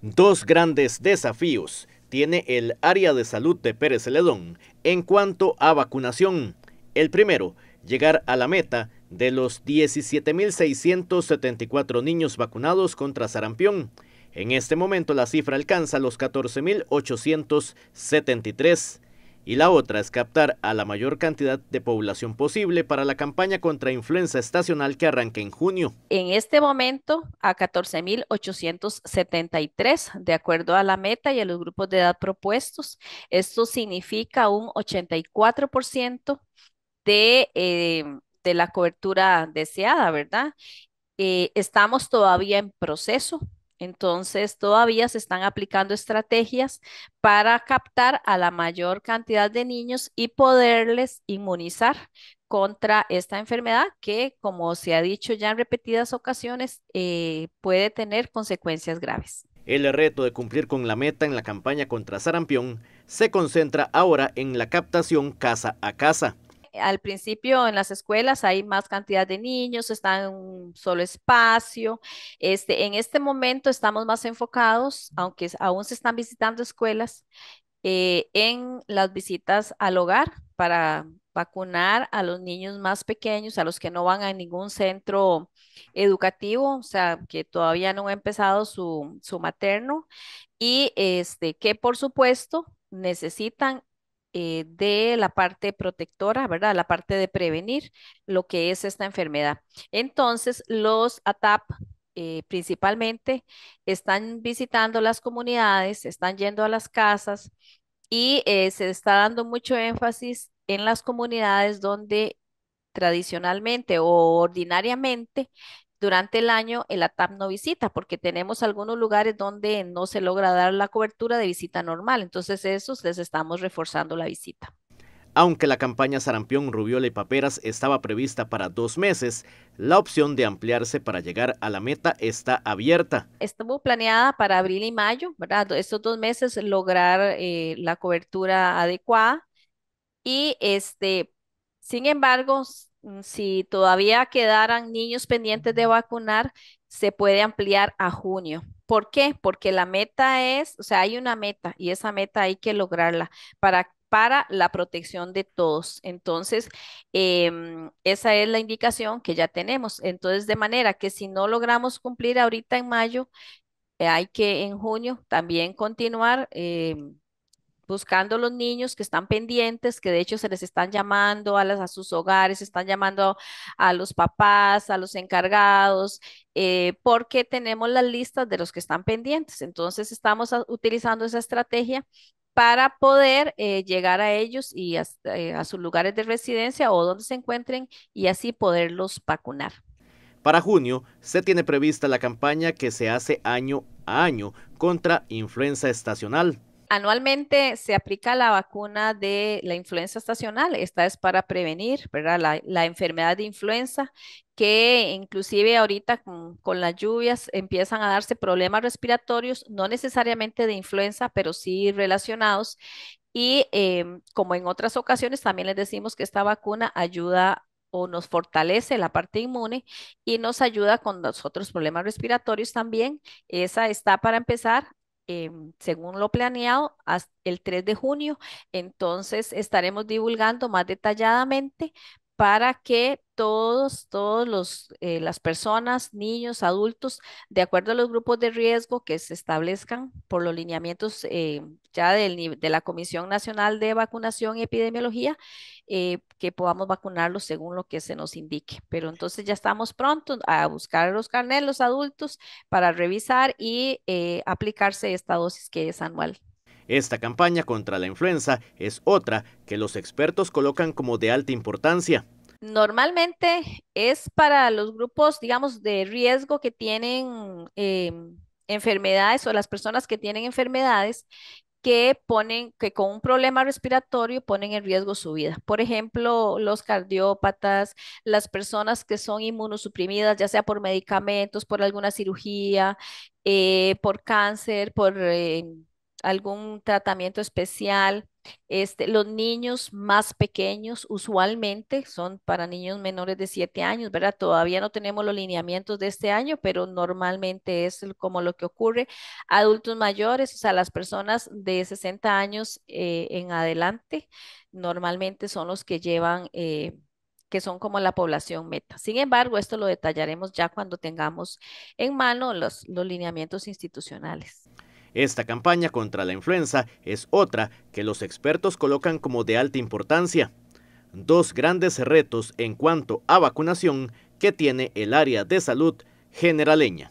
Dos grandes desafíos tiene el área de salud de Pérez Celedón en cuanto a vacunación. El primero, llegar a la meta de los 17.674 niños vacunados contra sarampión. En este momento la cifra alcanza los 14.873 y la otra es captar a la mayor cantidad de población posible para la campaña contra influenza estacional que arranca en junio. En este momento, a 14.873, de acuerdo a la meta y a los grupos de edad propuestos, esto significa un 84% de, eh, de la cobertura deseada, ¿verdad? Eh, estamos todavía en proceso entonces, todavía se están aplicando estrategias para captar a la mayor cantidad de niños y poderles inmunizar contra esta enfermedad que, como se ha dicho ya en repetidas ocasiones, eh, puede tener consecuencias graves. El reto de cumplir con la meta en la campaña contra sarampión se concentra ahora en la captación casa a casa al principio en las escuelas hay más cantidad de niños, están en un solo espacio. Este, en este momento estamos más enfocados, aunque aún se están visitando escuelas, eh, en las visitas al hogar para vacunar a los niños más pequeños, a los que no van a ningún centro educativo, o sea, que todavía no ha empezado su, materno, y este, que por supuesto necesitan eh, de la parte protectora, ¿verdad? La parte de prevenir lo que es esta enfermedad. Entonces, los ATAP eh, principalmente están visitando las comunidades, están yendo a las casas y eh, se está dando mucho énfasis en las comunidades donde tradicionalmente o ordinariamente durante el año el ATAP no visita, porque tenemos algunos lugares donde no se logra dar la cobertura de visita normal. Entonces, esos les estamos reforzando la visita. Aunque la campaña Sarampión, Rubiola y Paperas estaba prevista para dos meses, la opción de ampliarse para llegar a la meta está abierta. Estuvo planeada para abril y mayo, ¿verdad? Estos dos meses lograr eh, la cobertura adecuada y este, sin embargo, Mm, si todavía quedaran niños pendientes de vacunar, se puede ampliar a junio. ¿Por qué? Porque la meta es, o sea, hay una meta y esa meta hay que lograrla para, para la protección de todos. Entonces, em, esa es la indicación que ya tenemos. Entonces, de manera que si no logramos cumplir ahorita en mayo, eh, hay que en junio también continuar. Em, buscando los niños que están pendientes, que de hecho se les están llamando a, las, a sus hogares, están llamando a los papás, a los encargados, eh, porque tenemos las listas de los que están pendientes. Entonces estamos utilizando esa estrategia para poder eh, llegar a ellos y eh, a sus lugares de residencia o donde se encuentren y así poderlos vacunar. Para junio se tiene prevista la campaña que se hace año a año contra influenza estacional, Anualmente se aplica la vacuna de la influenza estacional. Esta es para prevenir La, enfermedad de influenza que inclusive ahorita con, las lluvias empiezan a darse problemas respiratorios, no necesariamente de influenza, pero sí relacionados. Y em, como en otras ocasiones, también les decimos que esta vacuna ayuda o nos fortalece la parte inmune y nos ayuda con los otros problemas respiratorios también. Esa está para empezar Em, según lo planeado, hasta el 3 de junio. Entonces estaremos divulgando más detalladamente para que todos, todos los, eh, las personas, niños, adultos, de acuerdo a los grupos de riesgo que se establezcan por los lineamientos eh, ya del, de la Comisión Nacional de Vacunación y Epidemiología, eh, que podamos vacunarlos según lo que se nos indique. Pero entonces ya estamos prontos a buscar los carnet, los adultos, para revisar y aplicarse esta dosis que es anual. Esta campaña contra la influenza es otra que los expertos colocan como de alta importancia. Normalmente es para los grupos, digamos, de riesgo que tienen em, enfermedades o las personas que tienen enfermedades que ponen, que con un problema respiratorio ponen en riesgo su vida. Por ejemplo, los cardiópatas, las personas que son inmunosuprimidas, ya sea por medicamentos, por alguna cirugía, eh, por cáncer, por eh, algún tratamiento especial. Este, los niños más pequeños usualmente son para niños menores de 7 años, ¿verdad? Todavía no tenemos los lineamientos de este año, pero normalmente es como lo que ocurre. Adultos mayores, o sea, las personas de 60 años eh, en adelante, normalmente son los que llevan... Eh, que son como la población meta. Sin embargo, esto lo detallaremos ya cuando tengamos en mano los lineamientos institucionales. Esta campaña contra la influenza es otra que los expertos colocan como de alta importancia. Dos grandes retos en cuanto a vacunación que tiene el área de salud generaleña.